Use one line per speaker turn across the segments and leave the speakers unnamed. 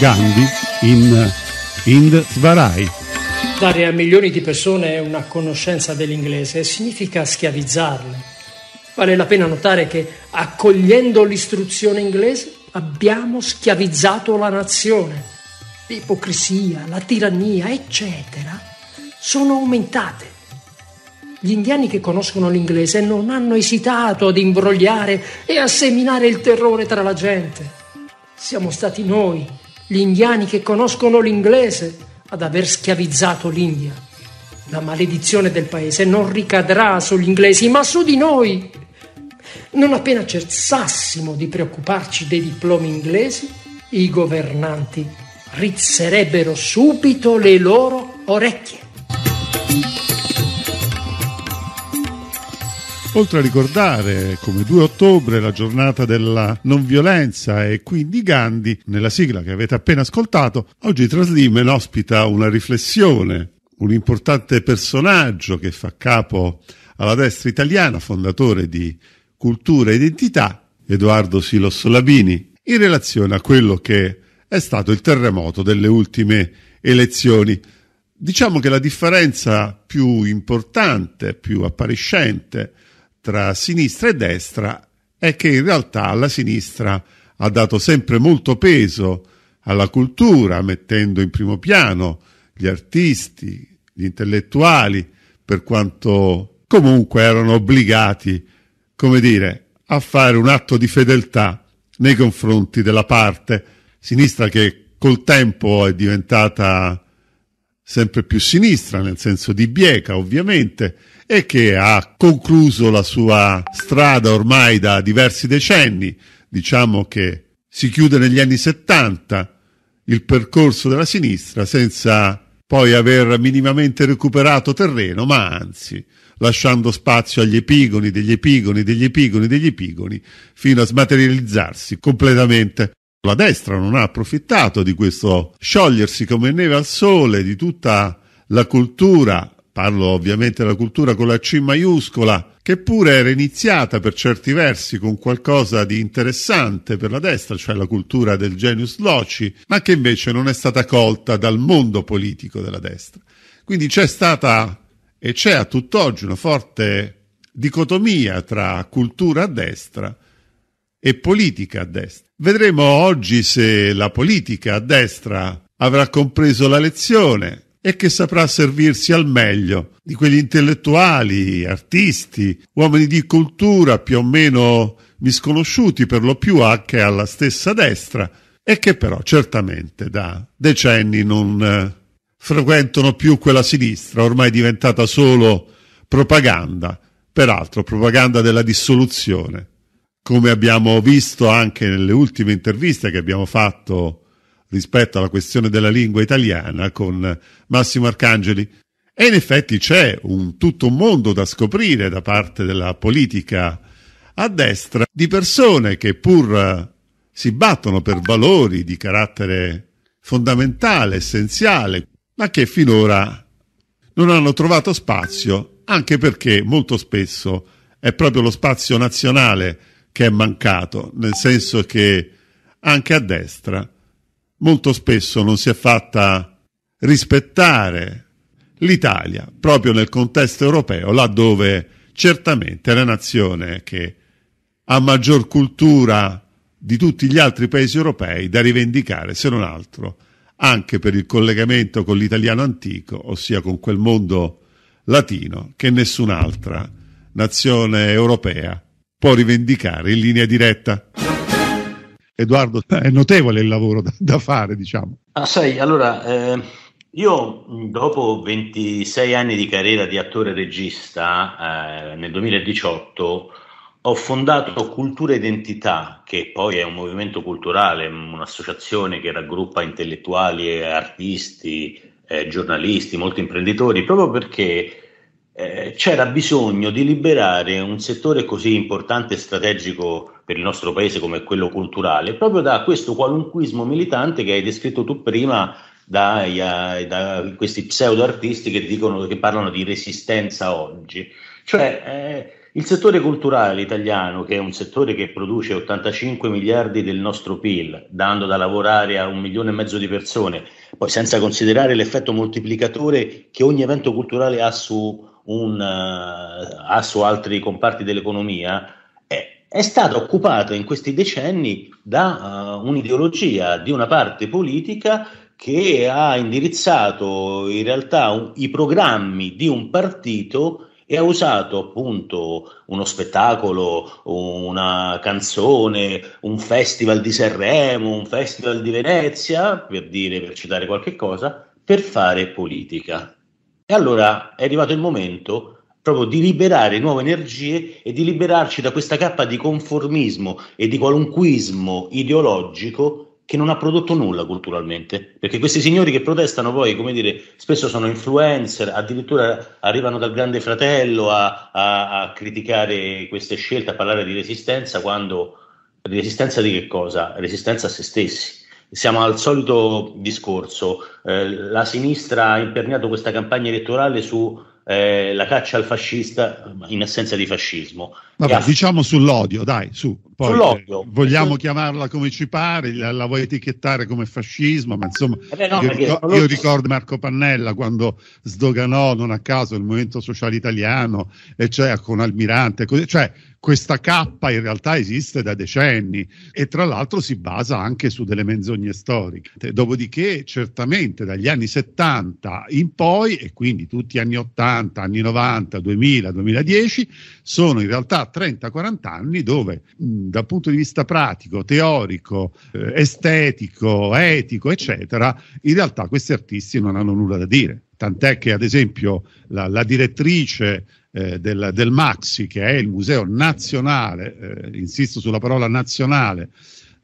Gandhi in Ind Svarai.
Dare a milioni di persone una conoscenza dell'inglese significa schiavizzarle. Vale la pena notare che accogliendo l'istruzione inglese abbiamo schiavizzato la nazione. L'ipocrisia, la tirannia, eccetera, sono aumentate. Gli indiani che conoscono l'inglese non hanno esitato ad imbrogliare e a seminare il terrore tra la gente. Siamo stati noi gli indiani che conoscono l'inglese ad aver schiavizzato l'India. La maledizione del paese non ricadrà sugli inglesi, ma su di noi. Non appena cessassimo di preoccuparci dei diplomi inglesi, i governanti rizzerebbero subito le loro orecchie.
oltre a ricordare come 2 ottobre la giornata della non violenza e quindi Gandhi, nella sigla che avete appena ascoltato, oggi Traslimen ospita una riflessione, un importante personaggio che fa capo alla destra italiana, fondatore di Cultura e Identità, Edoardo Silos Labini, in relazione a quello che è stato il terremoto delle ultime elezioni. Diciamo che la differenza più importante, più appariscente tra sinistra e destra è che in realtà la sinistra ha dato sempre molto peso alla cultura, mettendo in primo piano gli artisti, gli intellettuali, per quanto comunque erano obbligati, come dire, a fare un atto di fedeltà nei confronti della parte sinistra che col tempo è diventata sempre più sinistra, nel senso di Bieca ovviamente, e che ha concluso la sua strada ormai da diversi decenni, diciamo che si chiude negli anni 70 il percorso della sinistra senza poi aver minimamente recuperato terreno, ma anzi lasciando spazio agli epigoni, degli epigoni, degli epigoni, degli epigoni, fino a smaterializzarsi completamente la destra non ha approfittato di questo sciogliersi come neve al sole di tutta la cultura, parlo ovviamente della cultura con la C maiuscola, che pure era iniziata per certi versi con qualcosa di interessante per la destra, cioè la cultura del genius loci, ma che invece non è stata colta dal mondo politico della destra. Quindi c'è stata e c'è a tutt'oggi una forte dicotomia tra cultura a destra e politica a destra. Vedremo oggi se la politica a destra avrà compreso la lezione e che saprà servirsi al meglio di quegli intellettuali, artisti, uomini di cultura più o meno misconosciuti per lo più anche alla stessa destra e che però certamente da decenni non eh, frequentano più quella sinistra, ormai diventata solo propaganda, peraltro propaganda della dissoluzione come abbiamo visto anche nelle ultime interviste che abbiamo fatto rispetto alla questione della lingua italiana con Massimo Arcangeli. E in effetti c'è un, tutto un mondo da scoprire da parte della politica a destra di persone che pur eh, si battono per valori di carattere fondamentale, essenziale, ma che finora non hanno trovato spazio, anche perché molto spesso è proprio lo spazio nazionale che è mancato, nel senso che anche a destra molto spesso non si è fatta rispettare l'Italia proprio nel contesto europeo, laddove certamente la nazione che ha maggior cultura di tutti gli altri paesi europei da rivendicare, se non altro, anche per il collegamento con l'italiano antico, ossia con quel mondo latino che nessun'altra nazione europea può rivendicare in linea diretta. Edoardo, è notevole il lavoro da, da fare, diciamo.
Ah, sai, allora, eh, io dopo 26 anni di carriera di attore e regista, eh, nel 2018 ho fondato Cultura Identità, che poi è un movimento culturale, un'associazione che raggruppa intellettuali, artisti, eh, giornalisti, molti imprenditori, proprio perché eh, c'era bisogno di liberare un settore così importante e strategico per il nostro paese come quello culturale, proprio da questo qualunquismo militante che hai descritto tu prima da, eh, da questi pseudo artisti che, che parlano di resistenza oggi. Cioè, eh, il settore culturale italiano, che è un settore che produce 85 miliardi del nostro PIL, dando da lavorare a un milione e mezzo di persone, poi senza considerare l'effetto moltiplicatore che ogni evento culturale ha su, un, eh, ha su altri comparti dell'economia, è, è, stata occupata in questi decenni da uh, un'ideologia di una parte politica che ha indirizzato in realtà un, i programmi di un partito e ha usato appunto uno spettacolo, una canzone, un festival di Sanremo, un festival di Venezia, per dire, per citare qualche cosa, per fare politica. E allora è arrivato il momento proprio di liberare nuove energie e di liberarci da questa cappa di conformismo e di qualunquismo ideologico che non ha prodotto nulla culturalmente, perché questi signori che protestano poi, come dire, spesso sono influencer, addirittura arrivano dal grande fratello a, a, a criticare queste scelte, a parlare di resistenza, quando resistenza di che cosa? Resistenza a se stessi siamo al solito discorso. Eh, la sinistra ha imperniato questa campagna elettorale sulla eh, caccia al fascista in assenza di fascismo.
Vabbè, ha... diciamo sull'odio, dai, su. Poi, eh, vogliamo chiamarla come ci pare, la, la, vuoi etichettare come fascismo, ma insomma, eh no, io, ricordo, io, ricordo Marco Pannella quando sdoganò non a caso il movimento sociale italiano, e cioè con Almirante, così, cioè questa cappa in realtà esiste da decenni e tra l'altro si basa anche su delle menzogne storiche. Dopodiché, certamente dagli anni 70 in poi, e quindi tutti gli anni 80, anni 90, 2000, 2010, sono in realtà 30-40 anni dove mh, dal punto di vista pratico, teorico, eh, estetico, etico, eccetera, in realtà questi artisti non hanno nulla da dire. Tant'è che, ad esempio, la, la direttrice eh, del, del, Maxi, che è il Museo Nazionale, eh, insisto sulla parola nazionale,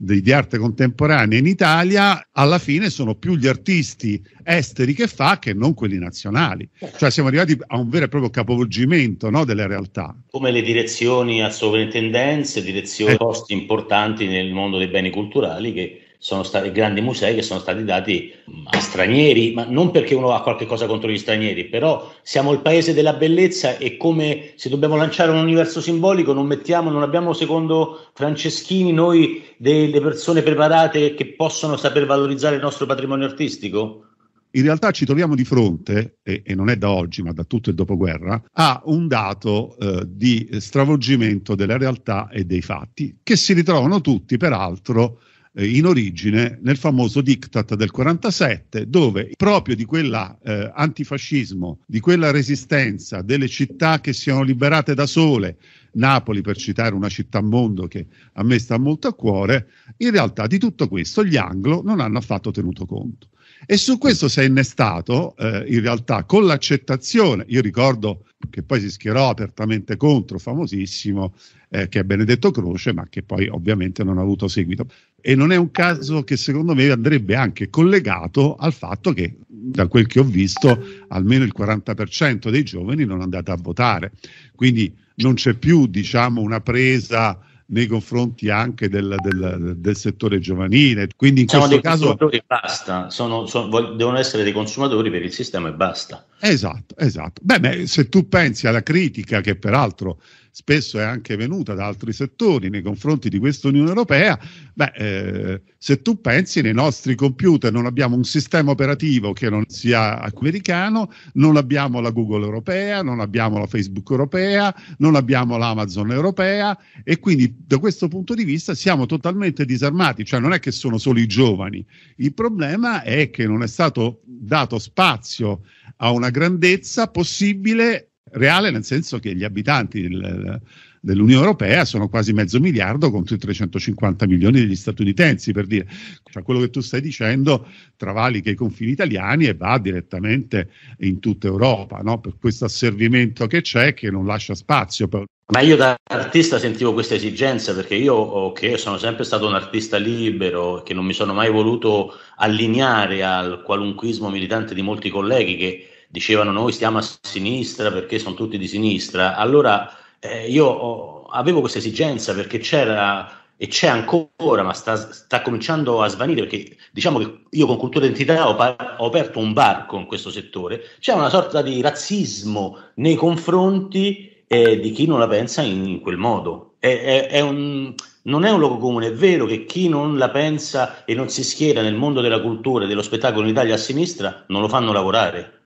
di, di, arte contemporanea in Italia, alla fine sono più gli artisti esteri che fa che non quelli nazionali. Cioè siamo arrivati a un vero e proprio capovolgimento no, delle realtà.
Come le direzioni a sovrintendenze, direzioni eh. posti importanti nel mondo dei beni culturali che sono stati grandi musei che sono stati dati a stranieri, ma non perché uno ha qualche cosa contro gli stranieri, però siamo il paese della bellezza e come se dobbiamo lanciare un universo simbolico non mettiamo, non abbiamo secondo Franceschini noi delle persone preparate che possono saper valorizzare il nostro patrimonio artistico?
In realtà ci troviamo di fronte, e, e, non è da oggi, ma da tutto il dopoguerra, a un dato eh, di stravolgimento della realtà e dei fatti, che si ritrovano tutti, peraltro, eh, in origine nel famoso diktat del 47, dove proprio di quell'antifascismo, eh, di quella resistenza delle città che siano liberate da sole, Napoli per citare una città mondo che a me sta molto a cuore, in realtà di tutto questo gli anglo non hanno affatto tenuto conto. E su questo si è innestato, eh, in realtà, con l'accettazione, io ricordo che poi si schierò apertamente contro, famosissimo, eh, che è Benedetto Croce, ma che poi ovviamente non ha avuto seguito. E non è un caso che secondo me andrebbe anche collegato al fatto che, da quel che ho visto, almeno il 40% dei giovani non è andato a votare. Quindi non c'è più diciamo, una presa nei confronti anche del, del, del settore giovanile. Quindi in Siamo questo dei caso...
consumatori basta, sono, sono, devono essere dei consumatori per il sistema e basta.
Esatto, esatto. Beh, beh, se tu pensi alla critica che peraltro spesso è anche venuta da altri settori nei confronti di questa Unione Europea, beh, eh, se tu pensi nei nostri computer non abbiamo un sistema operativo che non sia americano, non abbiamo la Google europea, non abbiamo la Facebook europea, non abbiamo l'Amazon europea e quindi da questo punto di vista siamo totalmente disarmati, cioè non è che sono solo i giovani, il problema è che non è stato dato spazio a una grandezza possibile Reale nel senso che gli abitanti del, dell'Unione Europea sono quasi mezzo miliardo contro i 350 milioni degli statunitensi, per dire. Cioè, quello che tu stai dicendo travalica i confini italiani e va direttamente in tutta Europa, no? per questo asservimento che c'è che non lascia spazio. Per...
Ma io da artista sentivo questa esigenza perché io che okay, sono sempre stato un artista libero, che non mi sono mai voluto allineare al qualunquismo militante di molti colleghi che dicevano noi stiamo a sinistra perché sono tutti di sinistra, allora eh, io ho, avevo questa esigenza perché c'era e c'è ancora, ma sta, sta, cominciando a svanire perché diciamo che io con cultura identità ho, par- ho, aperto un barco in questo settore, c'è una sorta di razzismo nei confronti eh, di chi non la pensa in, in quel modo. È, è, è un, non è un luogo comune, è vero che chi non la pensa e non si schiera nel mondo della cultura e dello spettacolo in Italia a sinistra non lo fanno lavorare,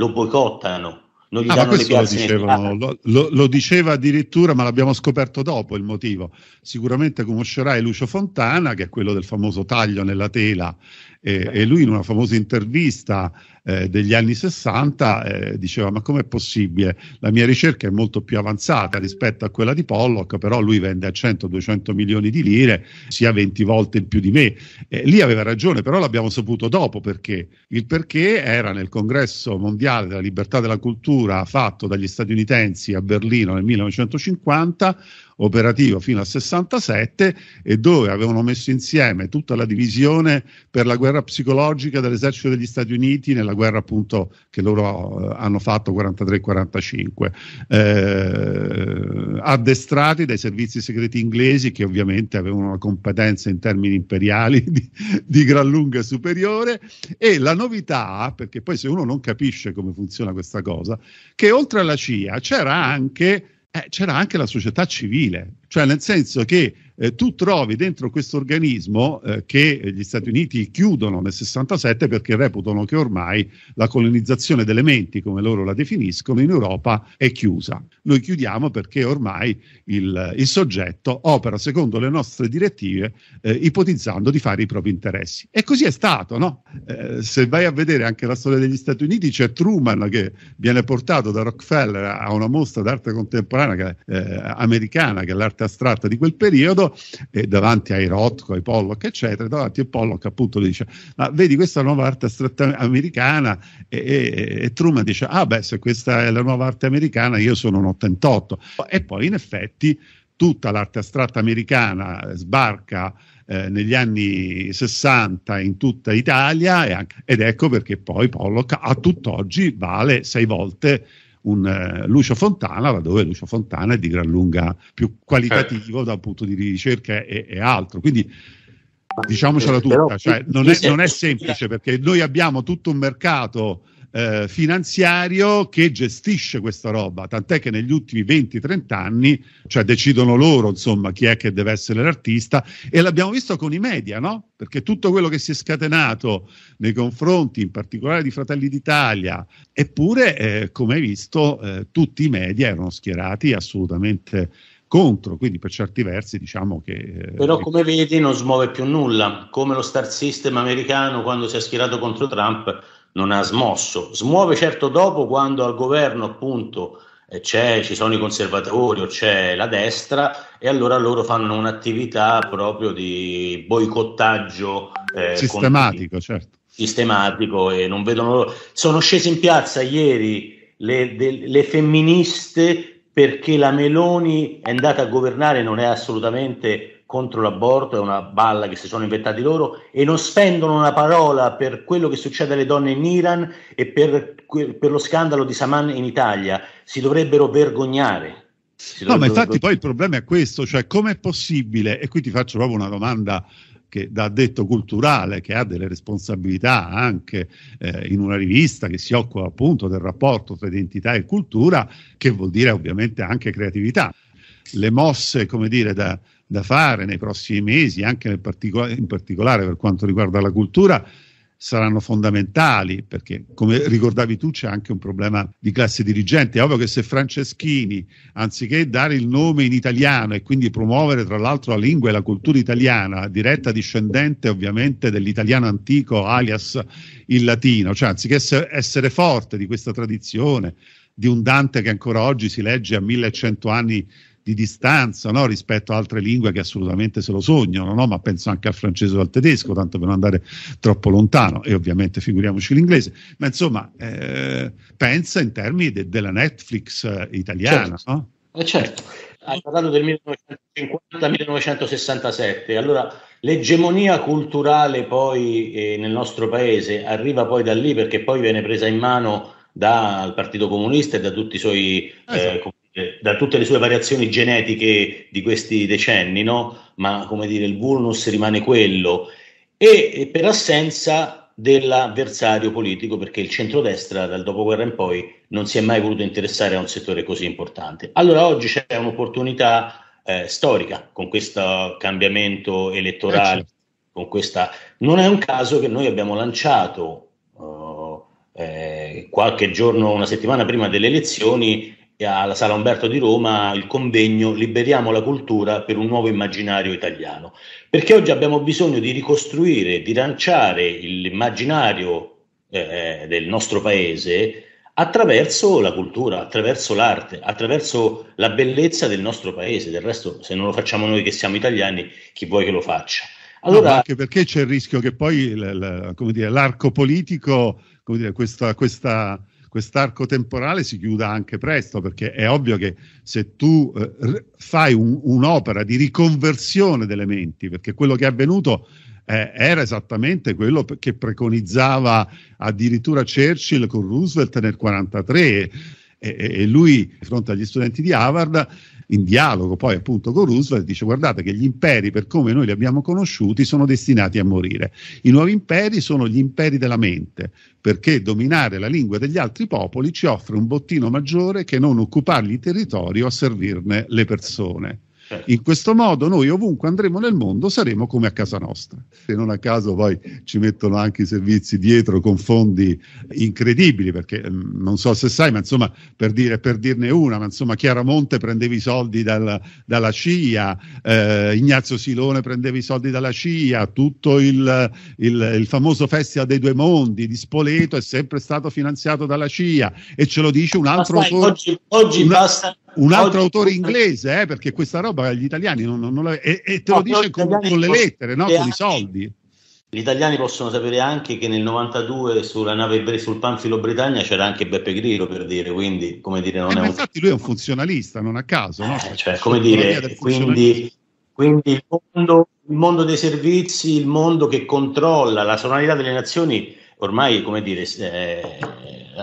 lo boicottano. Non gli ah, danno le lo, dicevano,
lo, lo, lo, diceva addirittura, ma l'abbiamo scoperto dopo il motivo. Sicuramente conoscerai Lucio Fontana, che è quello del famoso taglio nella tela e, e lui in una famosa intervista eh, degli anni 60 eh, diceva ma com'è possibile? La mia ricerca è molto più avanzata rispetto a quella di Pollock, però lui vende a 100-200 milioni di lire, sia 20 volte in più di me. Eh, lì aveva ragione, però l'abbiamo saputo dopo perché. Il perché era nel congresso mondiale della libertà della cultura fatto dagli statunitensi a Berlino nel 1950 operativo fino al 67 e dove avevano messo insieme tutta la divisione per la guerra psicologica dell'esercito degli Stati Uniti nella guerra appunto che loro eh, hanno fatto 43-45, eh, addestrati dai servizi segreti inglesi che ovviamente avevano una competenza in termini imperiali di, di gran lunga superiore e la novità, perché poi se uno non capisce come funziona questa cosa, che oltre alla CIA c'era anche eh, c'era anche la società civile, cioè, nel senso che eh, tu trovi dentro questo organismo eh, che gli Stati Uniti chiudono nel 67 perché reputano che ormai la colonizzazione delle menti, come loro la definiscono, in Europa è chiusa. Noi chiudiamo perché ormai il, il soggetto opera secondo le nostre direttive, eh, ipotizzando di fare i propri interessi. E così è stato, no? Eh, se vai a vedere anche la storia degli Stati Uniti, c'è Truman che viene portato da Rockefeller a una mostra d'arte contemporanea che, eh, americana, che è l'arte arte astratta di quel periodo eh, davanti ai Rothko, ai Pollock, eccetera, davanti a Pollock appunto dice, ma vedi questa nuova arte astratta americana e, e, e Truman dice, ah beh, se questa è la nuova arte americana io sono un 88. E poi in effetti tutta l'arte astratta americana sbarca eh, negli anni 60 in tutta Italia anche, ed ecco perché poi Pollock a tutt'oggi vale sei volte un eh, Lucio Fontana, laddove Lucio Fontana è di gran lunga più certo. qualitativo eh. dal punto di ricerca e, e altro. Quindi diciamocela eh, tutta, cioè, non, è, eh, eh, non è semplice perché noi abbiamo tutto un mercato eh, finanziario che gestisce questa roba, tant'è che negli ultimi 20-30 anni cioè, decidono loro insomma, chi è che deve essere l'artista e l'abbiamo visto con i media, no? perché tutto quello che si è scatenato nei confronti in particolare di Fratelli d'Italia, eppure eh, come hai visto eh, tutti i media erano schierati assolutamente contro, quindi per certi versi diciamo che... Eh,
Però come vedi non smuove più nulla, come lo star system americano quando si è schierato contro Trump non ha smosso. Smuove certo dopo quando al governo appunto eh, ci sono i conservatori o c'è la destra e allora loro fanno un'attività proprio di boicottaggio eh, sistematico, con... certo. sistematico e non vedono loro. Sono scese in piazza ieri le, de, le femministe perché la Meloni è andata a governare, non è assolutamente contro l'aborto, è una balla che si sono inventati loro e non spendono una parola per quello che succede alle donne in Iran e per, per lo scandalo di Saman in Italia. Si dovrebbero vergognare.
Si dovrebbero no, ma infatti poi il problema è questo, cioè com'è possibile, e qui ti faccio proprio una domanda che da detto culturale, che ha delle responsabilità anche eh, in una rivista che si occupa appunto del rapporto tra identità e cultura, che vuol dire ovviamente anche creatività. Le mosse, come dire, da, da fare nei prossimi mesi, anche particol- in particolare per quanto riguarda la cultura, saranno fondamentali perché, come ricordavi tu, c'è anche un problema di classe dirigente. È ovvio che se Franceschini, anziché dare il nome in italiano e quindi promuovere tra l'altro la lingua e la cultura italiana, diretta discendente ovviamente dell'italiano antico, alias il latino, cioè anziché essere forte di questa tradizione, di un Dante che ancora oggi si legge a 1100 anni di distanza no? rispetto a altre lingue che assolutamente se lo sognano, no? ma penso anche al francese o al tedesco, tanto per non andare troppo lontano, e ovviamente figuriamoci l'inglese, ma insomma eh, pensa in termini de- della Netflix eh, italiana. Certo. No? Eh
certo. Hai parlato del 1950-1967, allora l'egemonia culturale poi eh, nel nostro paese arriva poi da lì perché poi viene presa in mano dal Partito Comunista e da tutti i suoi eh, esatto. Eh, da tutte le sue variazioni genetiche di questi decenni, no? ma come dire il vulnus rimane quello, e, e per assenza dell'avversario politico, perché il centrodestra dal dopoguerra in poi non si è mai voluto interessare a un settore così importante. Allora oggi c'è un'opportunità eh, storica con questo cambiamento elettorale. Eh, certo. Con questa... Non è un caso che noi abbiamo lanciato eh, qualche giorno, una settimana prima delle elezioni, alla Sala Umberto di Roma il convegno Liberiamo la cultura per un nuovo immaginario italiano, perché oggi abbiamo bisogno di ricostruire, di lanciare l'immaginario eh, del nostro paese attraverso la cultura, attraverso l'arte, attraverso la bellezza del nostro paese. Del resto, se non lo facciamo noi che siamo italiani, chi vuoi che lo faccia?
Allora, no, anche perché c'è il rischio che poi il, il, dire, l'arco politico, dire, questa, questa quest'arco temporale si chiuda anche presto, perché è ovvio che se tu eh, fai un, un'opera di riconversione delle menti, perché quello che è avvenuto eh, era esattamente quello che preconizzava addirittura Churchill con Roosevelt nel 1943 e, e lui, di fronte agli studenti di Harvard, in dialogo poi appunto con Roosevelt, dice guardate che gli imperi per come noi li abbiamo conosciuti sono destinati a morire. I nuovi imperi sono gli imperi della mente, perché dominare la lingua degli altri popoli ci offre un bottino maggiore che non occupargli il territorio o servirne le persone. In questo modo noi ovunque andremo nel mondo saremo come a casa nostra. Se non a caso poi ci mettono anche i servizi dietro con fondi incredibili, perché mm, non so se sai, ma insomma per, dire, per dirne una, ma insomma Chiaramonte prendeva i soldi dal, dalla CIA, eh, Ignazio Silone prendeva i soldi dalla CIA, tutto il, il, il famoso Festival dei Due Mondi di Spoleto è sempre stato finanziato dalla CIA e ce lo dice un altro... Sai, oggi, oggi una... basta un altro Oggi, autore inglese, eh, perché questa roba gli italiani non, non, la... E, e te no, lo dice con, con, le lettere, no? con i
soldi. Gli italiani possono sapere anche che nel 92 sulla nave sul Panfilo Britannia c'era anche Beppe Grillo per dire, quindi come dire non eh, è un...
Infatti lui è un funzionalista, non a caso, no? Eh, cioè, cioè come dire, quindi, quindi il, mondo, il mondo dei servizi,
il mondo che controlla la sovranità delle nazioni ormai, come dire, eh,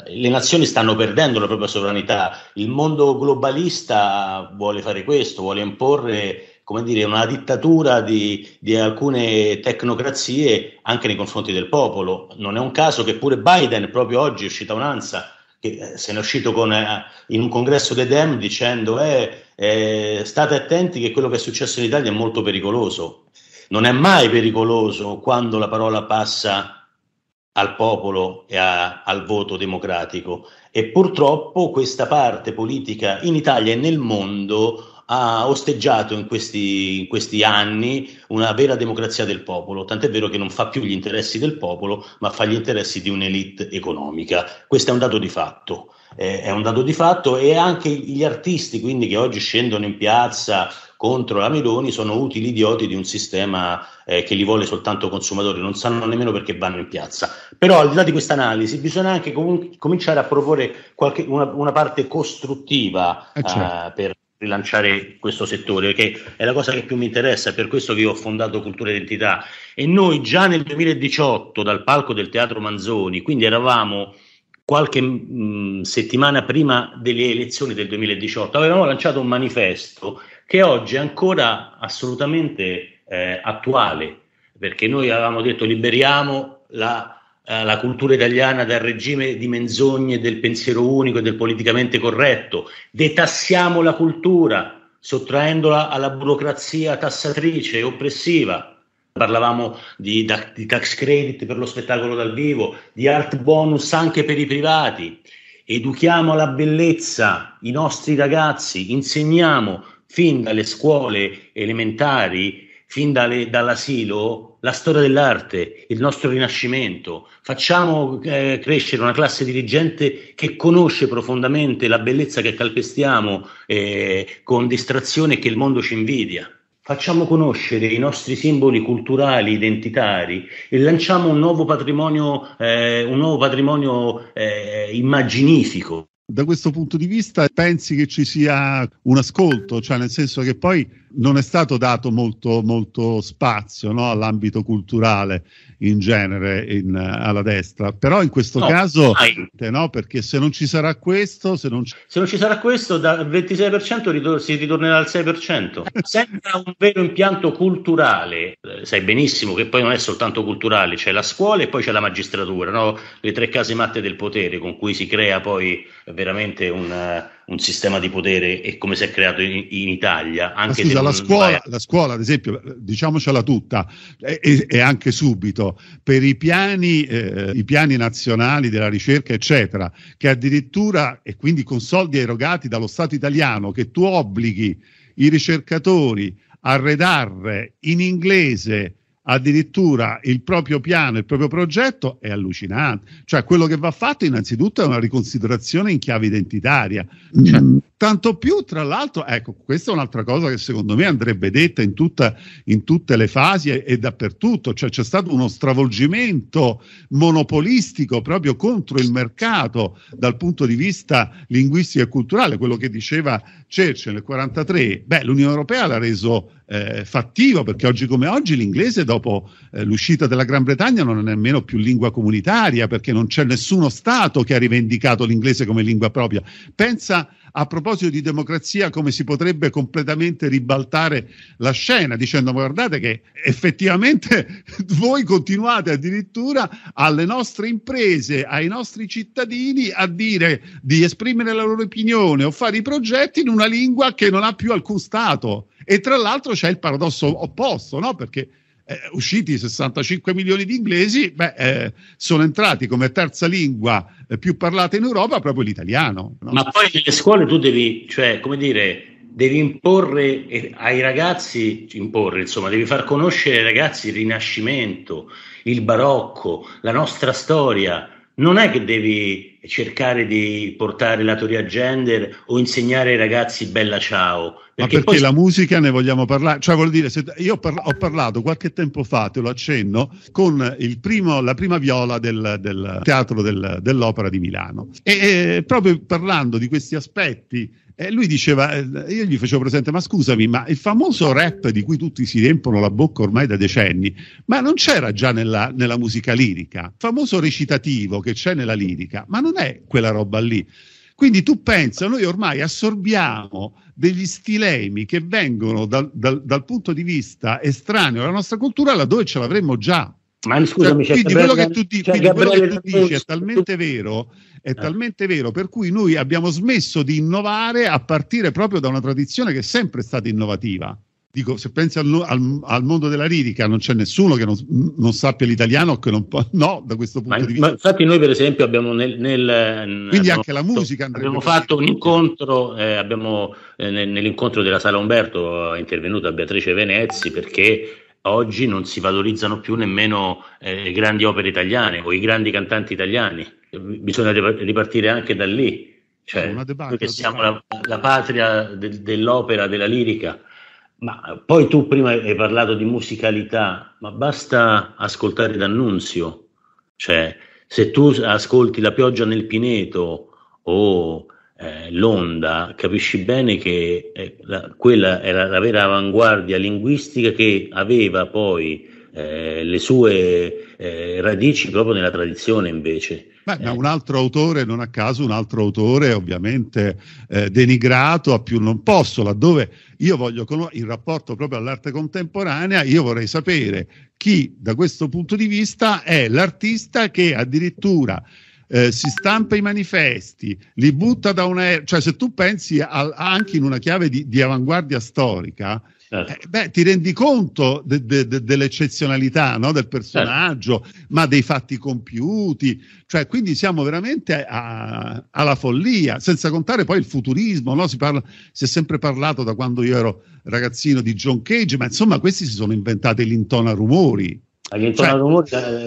le nazioni stanno perdendo la propria sovranità. Il mondo globalista vuole fare questo, vuole imporre come dire, una dittatura di, di, alcune tecnocrazie anche nei confronti del popolo. Non è un caso che pure Biden proprio oggi è uscita un'ansia, che eh, se ne è uscito con, eh, in un congresso dei Dem dicendo eh, eh, state attenti che quello che è successo in Italia è molto pericoloso. Non è mai pericoloso quando la parola passa al popolo e a, al voto democratico e purtroppo questa parte politica in Italia e nel mondo ha osteggiato in questi, in questi, anni una vera democrazia del popolo, tant'è vero che non fa più gli interessi del popolo, ma fa gli interessi di un'elite economica. Questo è un dato di fatto. Eh, è un dato di fatto e anche gli artisti, quindi, che oggi scendono in piazza contro la Meloni, sono utili idioti di un sistema eh, che li vuole soltanto consumatori, non sanno nemmeno perché vanno in piazza. Però al di là di questa analisi bisogna anche com- cominciare a proporre qualche, una, una, parte costruttiva eh, certo. uh, per rilanciare questo settore, che è la cosa che più mi interessa, è per questo che io ho fondato Cultura Identità. E noi già nel 2018, dal palco del Teatro Manzoni, quindi eravamo qualche mh, settimana prima delle elezioni del 2018, avevamo lanciato un manifesto che oggi è ancora assolutamente eh, attuale, perché noi avevamo detto liberiamo la eh, la cultura italiana dal regime di menzogne del pensiero unico e del politicamente corretto, detassiamo la cultura sottraendola alla burocrazia tassatrice e oppressiva. Parlavamo di, di tax credit per lo spettacolo dal vivo, di art bonus anche per i privati. Educhiamo alla bellezza i nostri ragazzi, insegniamo fin dalle scuole elementari fin dalle, dall'asilo la storia dell'arte, il nostro rinascimento. Facciamo eh, crescere una classe dirigente che conosce profondamente la bellezza che calpestiamo eh, con distrazione e che il mondo ci invidia. Facciamo conoscere i nostri simboli culturali, identitari e lanciamo un nuovo patrimonio, eh, un nuovo patrimonio
eh, immaginifico da questo punto di vista pensi che ci sia un ascolto, cioè nel senso che poi non è stato dato molto, molto spazio no, all'ambito culturale in genere in, eh, alla destra, però in questo no, caso no, perché se non ci sarà questo, se non, ci,
se non ci sarà questo dal 26% ritor- si ritornerà al 6%. Senza un vero impianto culturale, eh, sai benissimo che poi non è soltanto culturale, c'è la scuola e poi c'è la magistratura, no? le tre case matte del potere con cui si crea poi veramente un eh, un sistema di potere e come si è creato in, in Italia. Anche scusa, la scuola,
la scuola, ad esempio, diciamocela tutta e, anche subito, per i piani, eh, i piani nazionali della ricerca, eccetera, che addirittura, e quindi con soldi erogati dallo Stato italiano, che tu obblighi i ricercatori a redarre in inglese addirittura il proprio piano, il proprio progetto, è allucinante. Cioè, quello che va fatto innanzitutto è una riconsiderazione in chiave identitaria. Cioè, mm. tanto più, tra l'altro, ecco, questa è un'altra cosa che secondo me andrebbe detta in, tutta, in tutte le fasi e, e dappertutto. Cioè, c'è stato uno stravolgimento monopolistico proprio contro il mercato dal punto di vista linguistico e culturale, quello che diceva Cerce nel 1943. Beh, l'Unione Europea l'ha reso eh, fattivo, perché oggi come oggi l'inglese dopo eh, l'uscita della Gran Bretagna non è nemmeno più lingua comunitaria, perché non c'è nessuno Stato che ha rivendicato l'inglese come lingua propria. Pensa a proposito di democrazia come si potrebbe completamente ribaltare la scena dicendo guardate che effettivamente voi continuate addirittura alle nostre imprese, ai nostri cittadini a dire di esprimere la loro opinione o fare i progetti in una lingua che non ha più alcun Stato. E tra l'altro c'è il paradosso opposto, no? Perché eh, usciti 65 milioni di inglesi, beh, eh, sono entrati come terza lingua eh, più parlata in Europa proprio l'italiano.
No? Ma poi nelle scuole tu devi, cioè, come dire, devi imporre eh, ai ragazzi, imporre, insomma, devi far conoscere ai ragazzi il Rinascimento, il barocco, la nostra storia non è che devi cercare di portare la teoria gender o insegnare ai ragazzi bella ciao.
Perché Ma perché poi... la musica ne vogliamo parlare? Cioè, vuol dire, io parla- ho parlato qualche tempo fa, te lo accenno, con primo, la prima viola del, del teatro del, dell'opera di Milano. E, e proprio parlando di questi aspetti e lui diceva, eh, io gli facevo presente, ma scusami, ma il famoso rap di cui tutti si riempiono la bocca ormai da decenni, ma non c'era già nella, nella musica lirica, il famoso recitativo che c'è nella lirica, ma non è quella roba lì. Quindi tu pensa, noi ormai assorbiamo degli stilemi che vengono dal, dal, dal punto di vista estraneo alla nostra cultura, laddove ce l'avremmo già. Ma scusami, cioè, quindi quello che tu, di, quello che tu dici è talmente vero è eh. talmente vero per cui noi abbiamo smesso di innovare a partire proprio da una tradizione che è sempre stata innovativa. Dico, se pensi al, al, al mondo della lirica, non c'è nessuno che non, non sappia l'italiano o che non può, no, da questo punto ma, di vista. infatti noi
per esempio abbiamo nel... nel Quindi anche la
musica. Abbiamo fatto
un incontro, eh, abbiamo, eh, nell'incontro della Sala Umberto è intervenuta Beatrice Venezzi perché oggi non si valorizzano più nemmeno eh, le grandi opere italiane o i grandi cantanti italiani bisogna ripartire anche da lì. Cioè, noi che siamo la, la patria de, dell'opera, della lirica, ma poi tu prima hai parlato di musicalità, ma basta ascoltare D'Annunzio, cioè se tu ascolti La pioggia nel Pineto o eh, L'onda, capisci bene che eh, la, quella era la vera avanguardia linguistica che aveva poi eh, le sue eh, radici proprio nella tradizione invece.
Beh, ma eh. un altro autore, non a caso, un altro autore ovviamente eh, denigrato a più non posso, laddove io voglio conoscere il rapporto proprio all'arte contemporanea, io vorrei sapere chi da questo punto di vista è l'artista che addirittura eh, si stampa i manifesti, li butta da un aereo, cioè se tu pensi al, anche in una chiave di, di avanguardia storica, Certo. Eh, beh, ti rendi conto de, de, de, dell'eccezionalità no? del personaggio, certo. ma dei fatti compiuti, cioè quindi siamo veramente a, a, alla follia, senza contare poi il futurismo, no? si, parla, si è sempre parlato da quando io ero ragazzino di John Cage, ma insomma questi si sono inventati l'intona rumori. Perché cioè, Morgan, eh,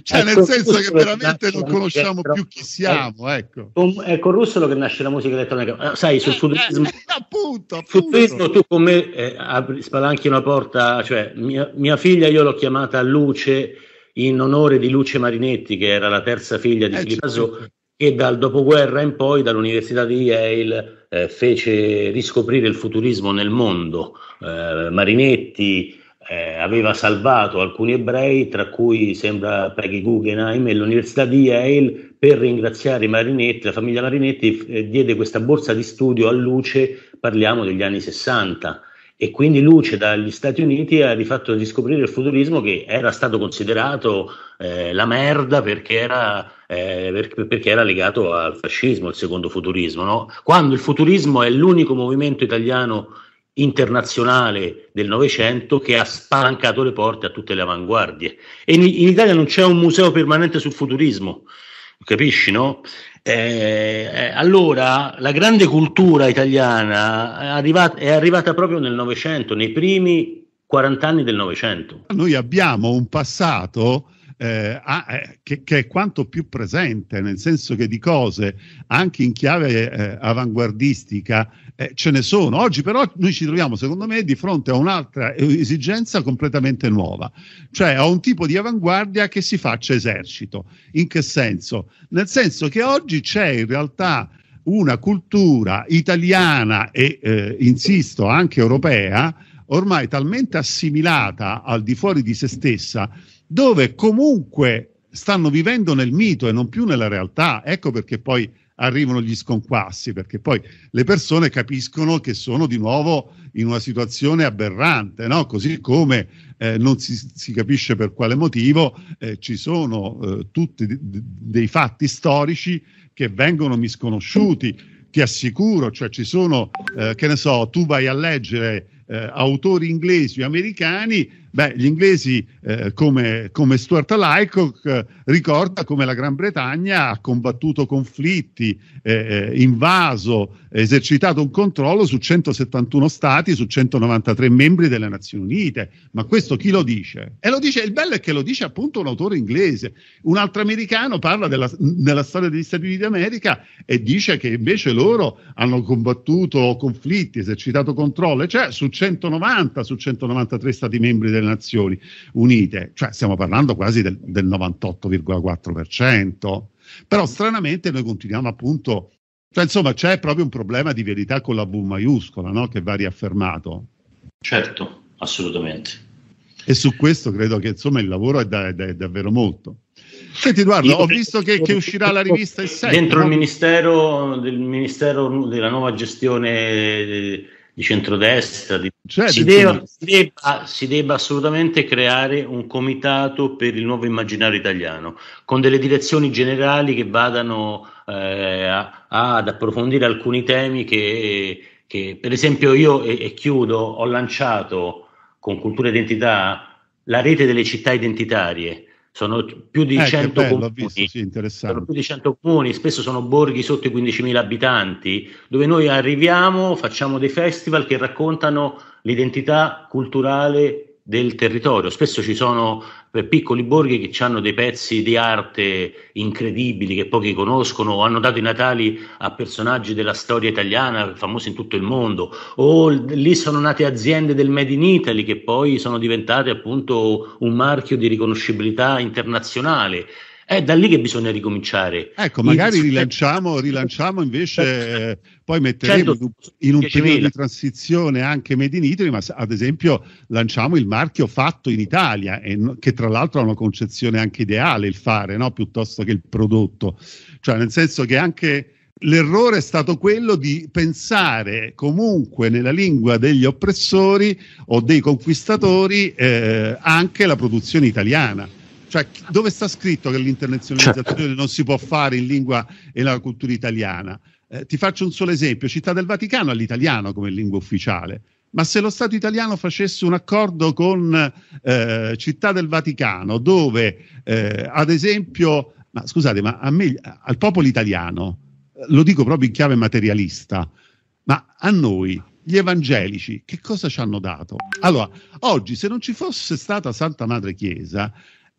eh, cioè nel senso che veramente non conosciamo più chi siamo,
ecco. È con Russo che nasce la musica elettronica. Ah, sai, sul eh, futurismo, eh, appunto, appunto. futurismo tu con me eh, apri, spalanchi una porta, cioè mia, mia, figlia io l'ho chiamata Luce in onore di Luce Marinetti, che era la terza figlia di eh, Filippo certo. che dal dopoguerra in poi dall'Università di Yale eh, fece riscoprire il futurismo nel mondo. Marinetti, eh, aveva salvato alcuni ebrei, tra cui sembra Peggy Guggenheim, e l'Università di Yale, per ringraziare Marinetti, la famiglia Marinetti eh, diede questa borsa di studio a Luce, parliamo degli anni 60. E quindi Luce dagli Stati Uniti ha rifatto riscoprire il futurismo che era stato considerato eh, la merda perché era, eh, per, perché era, legato al fascismo, il secondo futurismo. No? Quando il futurismo è l'unico movimento italiano internazionale del Novecento che ha spalancato le porte a tutte le avanguardie. E in, in Italia non c'è un museo permanente sul futurismo, capisci, no? Eh, eh allora, la grande cultura italiana è arrivata, è arrivata proprio nel Novecento, nei primi 40 anni del Novecento.
Noi abbiamo un passato eh, eh, che, che, è quanto più presente, nel senso che di cose anche in chiave eh, avanguardistica eh, ce ne sono. Oggi però noi ci troviamo, secondo me, di fronte a un'altra esigenza completamente nuova, cioè a un tipo di avanguardia che si faccia esercito. In che senso? Nel senso che oggi c'è in realtà una cultura italiana e, eh, insisto, anche europea, ormai talmente assimilata al di fuori di se stessa, dove comunque stanno vivendo nel mito e non più nella realtà. Ecco perché poi arrivano gli sconquassi, perché poi le persone capiscono che sono di nuovo in una situazione aberrante, no? così come eh, non si, si, capisce per quale motivo eh, ci sono eh, tutti d- d- dei fatti storici che vengono misconosciuti. Ti assicuro, cioè ci sono, eh, che ne so, tu vai a leggere eh, autori inglesi o americani Beh, gli inglesi, eh, come, come, Stuart Lycock, eh, ricorda come la Gran Bretagna ha combattuto conflitti, eh, eh invaso, esercitato un controllo su 171 stati, su 193 membri delle Nazioni Unite. Ma questo chi lo dice? E lo dice, il bello è che lo dice appunto un autore inglese. Un altro americano parla della, della storia degli Stati Uniti d'America e dice che invece loro hanno combattuto conflitti, esercitato controllo, cioè su 190, su 193 stati membri delle delle Nazioni Unite, cioè stiamo parlando quasi del, del 98,4%, però stranamente noi continuiamo appunto, cioè insomma c'è proprio un problema di verità con la V maiuscola no? che va riaffermato. Certo, assolutamente. E su questo credo che insomma il lavoro è, da, è, da, è davvero molto. Senti Eduardo, Io ho visto che, che, uscirà la rivista il 7. Dentro no? il,
ministero, del ministero della nuova gestione di centrodestra, di... Certo, si, debba, si, debba, si, debba, assolutamente creare un comitato per il nuovo immaginario italiano, con delle direzioni generali che vadano eh, a, ad approfondire alcuni temi che, che per esempio io, e, e, chiudo, ho lanciato con Cultura Identità la rete delle città identitarie, sono più di, eh, 100, bello, comuni, visto, sì, sono più di 100 comuni, spesso sono borghi sotto i 15.000 abitanti, dove noi arriviamo, facciamo dei festival che raccontano l'identità culturale del territorio. Spesso ci sono eh, piccoli borghi che hanno dei pezzi di arte incredibili che pochi conoscono, o hanno dato i natali a personaggi della storia italiana famosi in tutto il mondo, o lì sono nate aziende del Made in Italy che poi sono diventate appunto un marchio di riconoscibilità internazionale. È da lì che bisogna ricominciare.
Ecco, magari rilanciamo, rilanciamo, invece, eh, poi metteremo 100, certo, in un periodo di transizione anche Made in Italy, ma ad esempio lanciamo il marchio fatto in Italia, e, che tra l'altro ha una concezione anche ideale il fare, no? piuttosto che il prodotto. Cioè, nel senso che anche... L'errore è stato quello di pensare comunque nella lingua degli oppressori o dei conquistatori eh, anche la produzione italiana. Cioè, dove sta scritto che l'internazionalizzazione certo. non si può fare in lingua e nella cultura italiana? Eh, ti faccio un solo esempio, Città del Vaticano ha l'italiano come lingua ufficiale, ma se lo Stato italiano facesse un accordo con eh, Città del Vaticano, dove eh, ad esempio, ma scusate, ma a me, al popolo italiano, eh, lo dico proprio in chiave materialista, ma a noi gli evangelici che cosa ci hanno dato? Allora, oggi se non ci fosse stata Santa Madre Chiesa,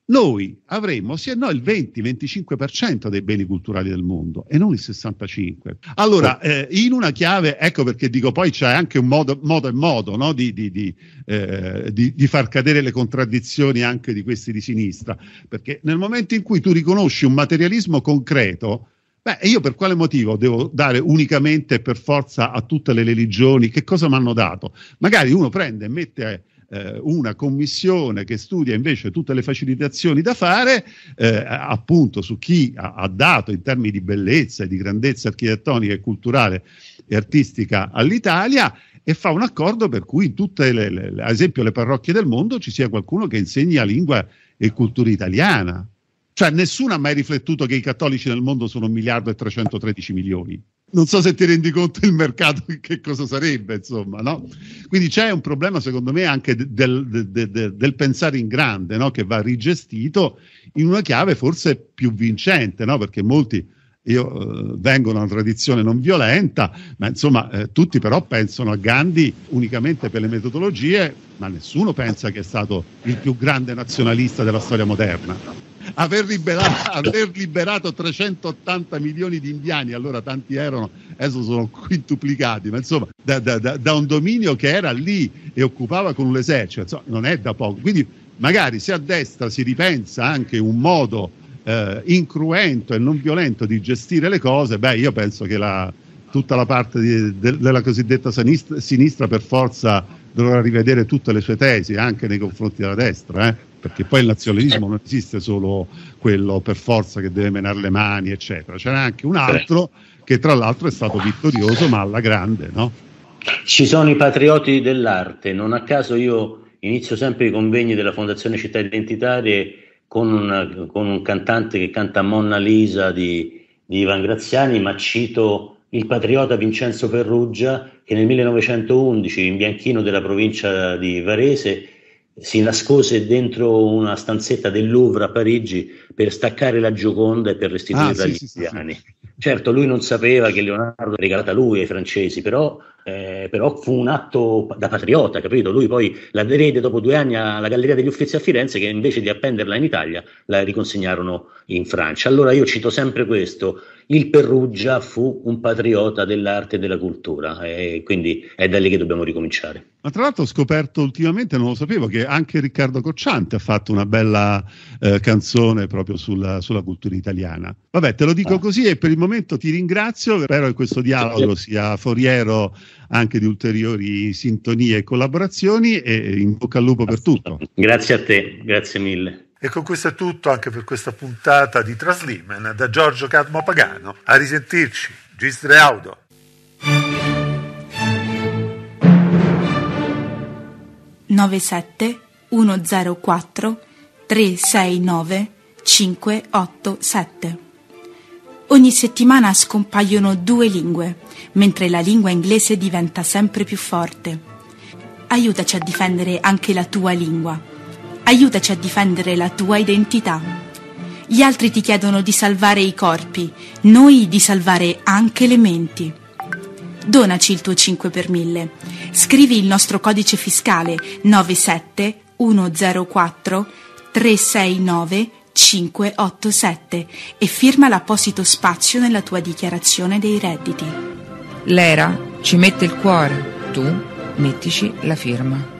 noi avremo se no il 20-25% dei beni culturali del mondo e non il 65%. Allora, eh, in una chiave, ecco perché dico poi c'è anche un modo, modo e modo no? di, di, di, eh, di, far cadere le contraddizioni anche di questi di sinistra, perché nel momento in cui tu riconosci un materialismo concreto, beh, io per quale motivo devo dare unicamente per forza a tutte le religioni che cosa mi hanno dato? Magari uno prende e mette eh, una commissione che studia invece tutte le facilitazioni da fare eh, appunto su chi ha, ha, dato in termini di bellezza e di grandezza architettonica e culturale e artistica all'Italia e fa un accordo per cui in tutte le, le, le, ad esempio le parrocchie del mondo ci sia qualcuno che insegni insegna lingua e cultura italiana. Cioè nessuno ha mai riflettuto che i cattolici nel mondo sono 1 miliardo e 313 milioni non so se ti rendi conto il mercato che cosa sarebbe, insomma, no? Quindi c'è un problema, secondo me, anche del, del, del, del pensare in grande, no? Che va rigestito in una chiave forse più vincente, no? Perché molti, io eh, vengo da una tradizione non violenta, ma insomma, eh, tutti però pensano a Gandhi unicamente per le metodologie, ma nessuno pensa che è stato il più grande nazionalista della storia moderna aver liberato, aver liberato 380 milioni di indiani, allora tanti erano, adesso sono quintuplicati, ma insomma da, da, da un dominio che era lì e occupava con l'esercito, insomma, non è da poco. Quindi magari se a destra si ripensa anche un modo eh, incruento e non violento di gestire le cose, beh io penso che la, tutta la parte di, de, della cosiddetta sinistra, sinistra per forza dovrà rivedere tutte le sue tesi anche nei confronti della destra, eh? perché poi il nazionalismo non esiste solo quello per forza che deve menare le mani, eccetera, c'era anche un altro che tra l'altro è stato vittorioso ma alla grande. No? Ci sono i
patrioti dell'arte, non a caso io inizio sempre i convegni della Fondazione Città Identitarie con, una, con un cantante che canta Monna Lisa di, di Ivan Graziani, ma cito il patriota Vincenzo Ferruggia che nel 1911 in Bianchino della provincia di Varese si nascose dentro una stanzetta del Louvre a Parigi per staccare la Gioconda e per restituirla ah, agli sì, italiani. Sì, sì. Certo, lui non sapeva che Leonardo regalata lui ai francesi, però, eh, però, fu un atto da patriota, capito? Lui poi la derede dopo due anni alla Galleria degli Uffizi a Firenze, che invece di appenderla in Italia la riconsegnarono in Francia. Allora io cito sempre questo, il Perugia fu un patriota dell'arte e della cultura e quindi è da lì che dobbiamo ricominciare.
Ma tra l'altro ho scoperto ultimamente, non lo sapevo, che anche Riccardo Cocciante ha fatto una bella eh, canzone proprio sulla, sulla, cultura italiana. Vabbè, te lo dico ah. così e per il momento ti ringrazio, spero che questo dialogo sia foriero anche di ulteriori sintonie e collaborazioni e in bocca al lupo per tutto. Grazie a te, grazie mille. E con questo è tutto anche per questa puntata di Traslimen da Giorgio Cadmo Pagano. A risentirci, Gistre Audo. Novesette 104 369 587. Ogni settimana scompaiono due lingue, mentre la lingua inglese diventa sempre più forte. Aiutaci a difendere anche la tua lingua aiutaci a difendere la tua identità. Gli altri ti chiedono di salvare i corpi, noi di salvare anche le menti. Donaci il tuo 5 per 1000. Scrivi il nostro codice fiscale 97104 369 587 e firma l'apposito spazio nella tua dichiarazione dei redditi.
L'era ci mette il cuore, tu mettici la firma.